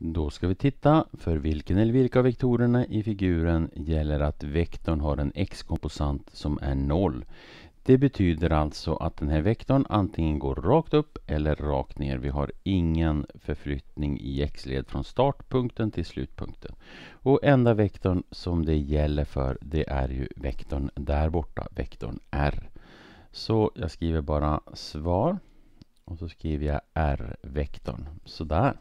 Då ska vi titta för vilken eller vilka av vektorerna i figuren gäller att vektorn har en x-komposant som är 0. Det betyder alltså att den här vektorn antingen går rakt upp eller rakt ner. Vi har ingen förflyttning i x-led från startpunkten till slutpunkten. Och enda vektorn som det gäller för det är ju vektorn där borta, vektorn r. Så jag skriver bara svar och så skriver jag r-vektorn. Sådär.